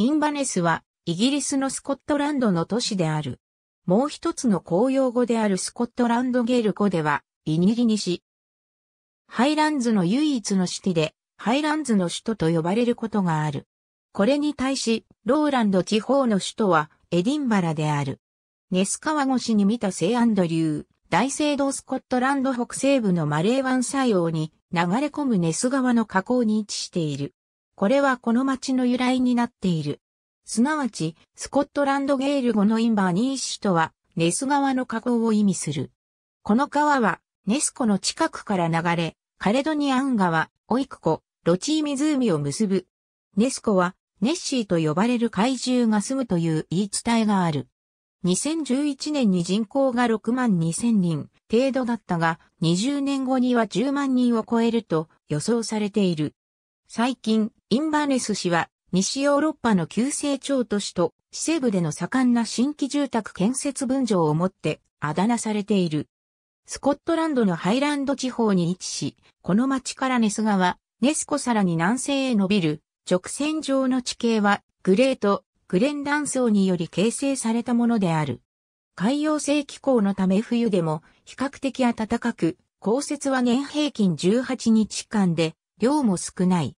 インバネスはイギリスのスコットランドの都市である。もう一つの公用語であるスコットランドゲール語では、イニリニシ。ハイランズの唯一のシティで、ハイランズの首都と呼ばれることがある。これに対し、ローランド地方の首都はエディンバラである。ネス川越しに見たセイアンド流、大聖堂スコットランド北西部のマレー湾西洋に流れ込むネス川の河口に位置している。これはこの町の由来になっている。すなわち、スコットランドゲール語のインバーニーシュとは、ネス川の河口を意味する。この川は、ネス湖の近くから流れ、カレドニアン川、オイク湖、ロチー湖を結ぶ。ネス湖は、ネッシーと呼ばれる怪獣が住むという言い伝えがある。2011年に人口が6万2000人程度だったが、20年後には10万人を超えると予想されている。最近、インバーネス市は、西ヨーロッパの旧成長都市と、市西部での盛んな新規住宅建設分譲をもって、あだ名されている。スコットランドのハイランド地方に位置し、この町からネス川、ネスコさらに南西へ伸びる、直線上の地形は、グレート、グレン断層により形成されたものである。海洋性気候のため冬でも、比較的暖かく、降雪は年平均18日間で、量も少ない。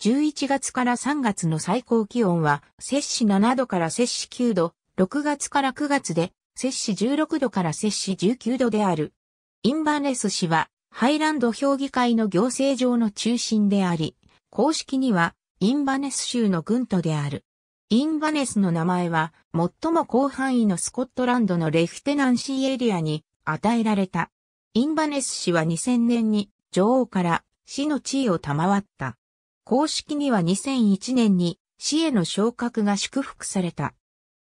11月から3月の最高気温は、摂氏7度から摂氏9度、6月から9月で、摂氏16度から摂氏19度である。インバネス氏は、ハイランド評議会の行政上の中心であり、公式には、インバネス州の軍都である。インバネスの名前は、最も広範囲のスコットランドのレフテナンシーエリアに与えられた。インバネス氏は2000年に女王から市の地位を賜った。公式には2001年に市への昇格が祝福された。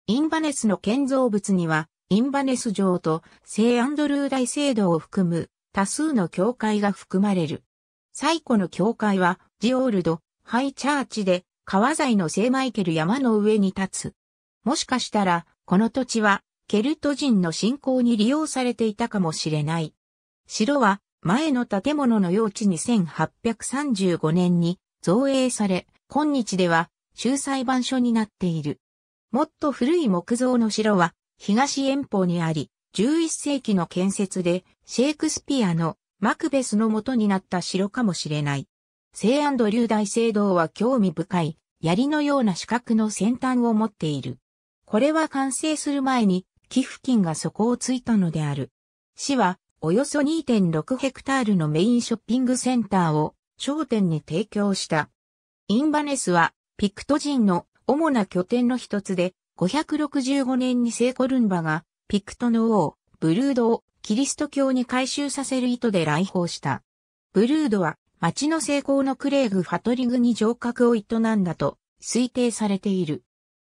インバネスの建造物には、インバネス城と聖アンドルー大聖堂を含む多数の教会が含まれる。最古の教会は、ジオールド、ハイチャーチで、川材の聖マイケル山の上に立つ。もしかしたら、この土地は、ケルト人の信仰に利用されていたかもしれない。城は、前の建物の用地に1835年に造営され、今日では仲裁判所になっている。もっと古い木造の城は東遠方にあり、11世紀の建設でシェイクスピアのマクベスの元になった城かもしれない。聖アンドリュー大聖堂は興味深い槍のような四角の先端を持っている。これは完成する前に寄付金が底をついたのである。市はおよそ2.6ヘクタールのメインショッピングセンターを商店に提供した。インバネスは、ピクト人の主な拠点の一つで、565年にセイコルンバが、ピクトの王、ブルードをキリスト教に改宗させる意図で来訪した。ブルードは、町の成功のクレーグ・ファトリグに城郭を営んだと推定されている。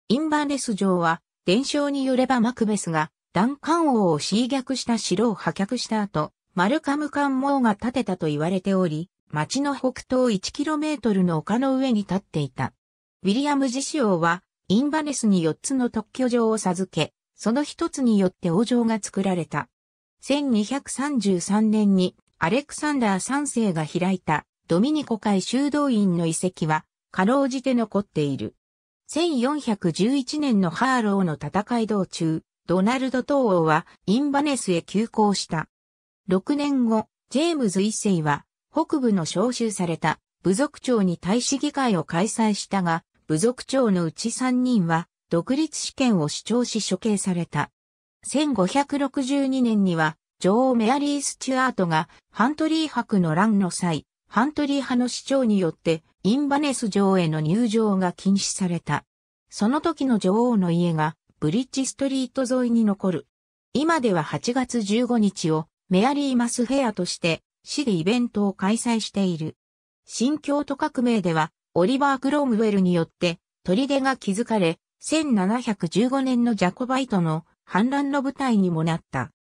インバネス城は、伝承によればマクベスが、ダンカン王を侵略した城を破却した後、マルカムカン王が建てたと言われており、町の北東 1km の丘の上に立っていた。ウィリアム自称は、インバネスに4つの特許状を授け、その一つによって王城が作られた。1233年にアレクサンダー3世が開いたドミニコ会修道院の遺跡は、かろうじて残っている。1411年のハーローの戦い道中、ドナルド東王はインバネスへ急行した。6年後、ジェームズ1世は北部の召集された部族長に大使議会を開催したが、部族長のうち3人は独立試験を主張し処刑された。1562年には女王メアリー・スチュアートがハントリー博の乱の際、ハントリー派の主張によってインバネス城への入場が禁止された。その時の女王の家がブリッジストリート沿いに残る。今では8月15日をメアリー・マスフェアとして市でイベントを開催している。新京都革命では、オリバー・クロームウェルによって、砦が築かれ、1715年のジャコバイトの反乱の舞台にもなった。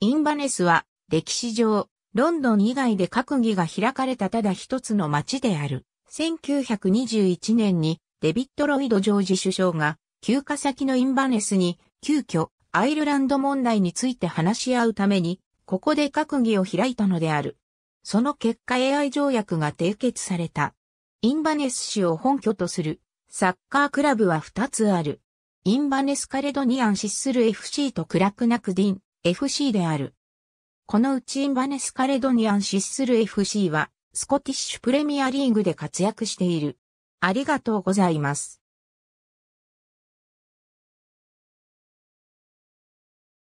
インバネスは、歴史上、ロンドン以外で閣議が開かれたただ一つの町である。1921年に、デビッド・ロイド・ジョージ首相が、休暇先のインバネスに、急遽、アイルランド問題について話し合うために、ここで閣議を開いたのである。その結果 AI 条約が締結された。インバネス市を本拠とするサッカークラブは2つある。インバネスカレドニアンシスル FC とクラクナクディン FC である。このうちインバネスカレドニアンシスル FC はスコティッシュプレミアリーグで活躍している。ありがとうございます。